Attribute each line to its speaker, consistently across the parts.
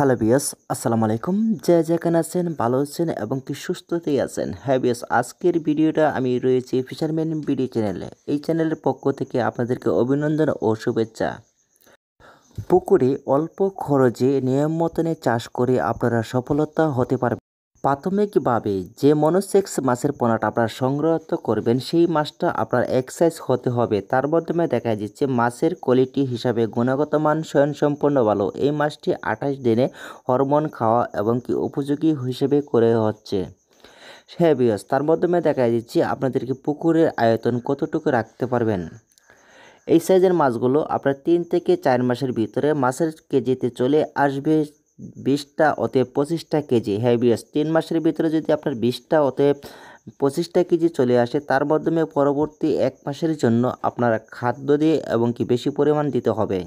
Speaker 1: hello বিয়াস আসসালামু আলাইকুম যে যেখানে আছেন ভালো আছেন এবং কি সুস্থতেই আছেন হ্যাঁ বিয়াস আজকের ভিডিওটা আমি রয়েছি ফিশারম্যান ভিডিও চ্যানেলে এই চ্যানেলের পক্ষ থেকে আপনাদেরকে অভিনন্দন ও শুভেচ্ছা পুকুরে অল্প খরচে নিয়ম মতনে চাষ করে আপনারা সফলতা হতে পারবেন প্রাথমিকভাবে যে মনোসেক্স মাছের পোনাটা আপনারা সংগ্রহ করবেন সেই মাছটা আপনার এক্সাইজ হতে হবে তার মাধ্যমে দেখা যাচ্ছে মাছের কোয়ালিটি হিসাবে গুণগত মান স্বয়ংসম্পন্ন ভালো এই মাছটি আঠাশ দিনে হরমোন খাওয়া এবং কি উপযোগী হিসেবে করে হচ্ছে হ্যাঁ তার মাধ্যমে দেখা যাচ্ছে আপনাদেরকে পুকুরের আয়তন কতটুকু রাখতে পারবেন এই সাইজের মাছগুলো আপনার তিন থেকে চার মাসের ভিতরে মাছের কেজিতে চলে আসবে বিশটা অতএব পঁচিশটা কেজি হ্যাভিয়াস তিন মাসের ভিতরে যদি আপনার বিশটা অতএব পঁচিশটা কেজি চলে আসে তার মাধ্যমে পরবর্তী এক মাসের জন্য আপনার খাদ্য দিয়ে এবং কি বেশি পরিমাণ দিতে হবে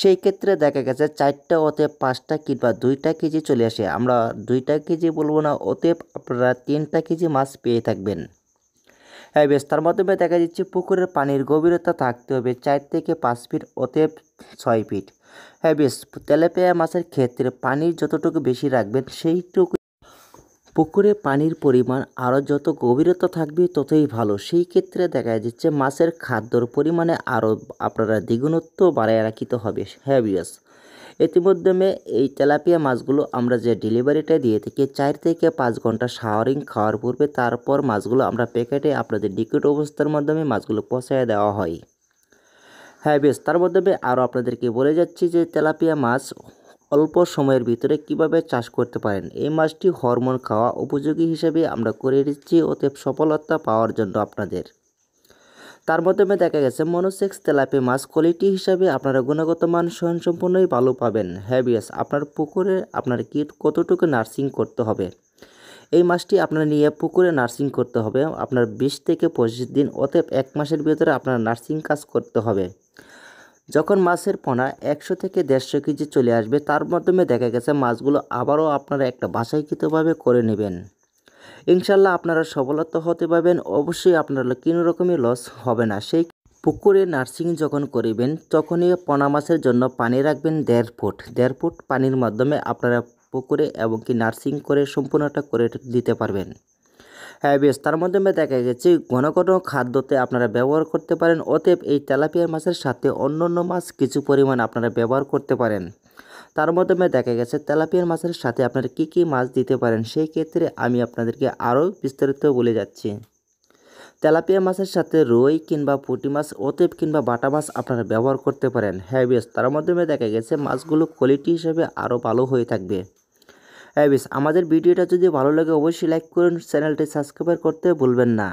Speaker 1: সেই ক্ষেত্রে দেখা গেছে চারটা অতএব পাঁচটা কিংবা দুইটা কেজি চলে আসে আমরা দুইটা কেজি বলবো না অতএব আপনারা তিনটা কেজি মাছ পেয়ে থাকবেন হ্যাঁ বেশ তার মাধ্যমে দেখা যাচ্ছে পুকুরের পানির গভীরতা থাকতে হবে চার থেকে পাঁচ ফিট অতএব ছয় ফিট হ্যাঁ, বেশ তেলাপিয়া মাছের ক্ষেত্রে পানির যতটুকু বেশি রাখবেন সেইটুকু পুকুরে পানির পরিমাণ আরও যত গভীরতা থাকবে ততই ভালো সেই ক্ষেত্রে দেখা যাচ্ছে মাছের খাদ্যর পরিমাণে আরও আপনারা দ্বিগুণত্ব বাড়ায় রাখিত হবে হ্যাবিয়াস ইতিমধ্যে এই তেলাপিয়া মাছগুলো আমরা যে ডেলিভারিটা দিয়ে থেকে চার থেকে পাঁচ ঘন্টা শাওয়ারিং খাওয়ার পূর্বে তারপর মাছগুলো আমরা প্যাকেটে আপনাদের নিকট অবস্থার মাধ্যমে মাছগুলো পচায় দেওয়া হয় হ্যাঁ বেশ তার মধ্যে আরও আপনাদেরকে বলে যাচ্ছি যে তেলাপিয়া মাছ অল্প সময়ের ভিতরে কিভাবে চাষ করতে পারেন এই মাছটি হরমোন খাওয়া উপযোগী হিসেবে আমরা করে দিচ্ছি অতএব সফলতা পাওয়ার জন্য আপনাদের তার মাধ্যমে দেখা গেছে মনোসেক্স তেলাপি মাছ কোয়ালিটি হিসাবে আপনারা গুণগত মান স্বয়ংসম্পূর্ণই ভালো পাবেন হ্যাবিয়াস আপনার পুকুরে আপনার কী কতটুকু নার্সিং করতে হবে এই মাছটি আপনার নিয়ে পুকুরে নার্সিং করতে হবে আপনার বিশ থেকে পঁচিশ দিন অতএব এক মাসের ভিতরে আপনার নার্সিং কাজ করতে হবে যখন মাছের পোনা একশো থেকে দেড়শো কেজি চলে আসবে তার মাধ্যমে দেখা গেছে মাছগুলো আবারও আপনারা একটা বাসাইকৃতভাবে করে নেবেন ইনশাল্লাহ আপনারা সফলতা হতে পারবেন অবশ্যই আপনার কোনো রকমই লস হবে না সেই পুকুরে নার্সিং যখন করিবেন তখনই পোনা মাছের জন্য পানি রাখবেন দেড় ফুট দেড় ফুট পানির মাধ্যমে আপনারা পুকুরে এবং কি নার্সিং করে সম্পূর্ণটা করে দিতে পারবেন হ্যাঁ বেশ তার মাধ্যমে দেখা গেছে ঘন ঘন খাদ্যতে আপনারা ব্যবহার করতে পারেন অতএব এই তেলাপিয়া মাছের সাথে অন্য অন্য মাছ কিছু পরিমাণ আপনারা ব্যবহার করতে পারেন তার মাধ্যমে দেখা গেছে তেলাপিয়া মাছের সাথে আপনারা কি কি মাছ দিতে পারেন সেই ক্ষেত্রে আমি আপনাদেরকে আরও বিস্তারিত বলে যাচ্ছি তেলাপিয়া মাছের সাথে রুই কিংবা পুঁটি মাছ অতএব কিংবা বাটা মাছ আপনারা ব্যবহার করতে পারেন হ্যাঁ বেশ তার মাধ্যমে দেখা গেছে মাছগুলো কোয়ালিটি হিসেবে আরও ভালো হয়ে থাকবে হ্যাঁ বেশ আমাদের ভিডিওটা যদি ভালো লাগে অবশ্যই লাইক করুন চ্যানেলটি সাবস্ক্রাইব করতে ভুলবেন না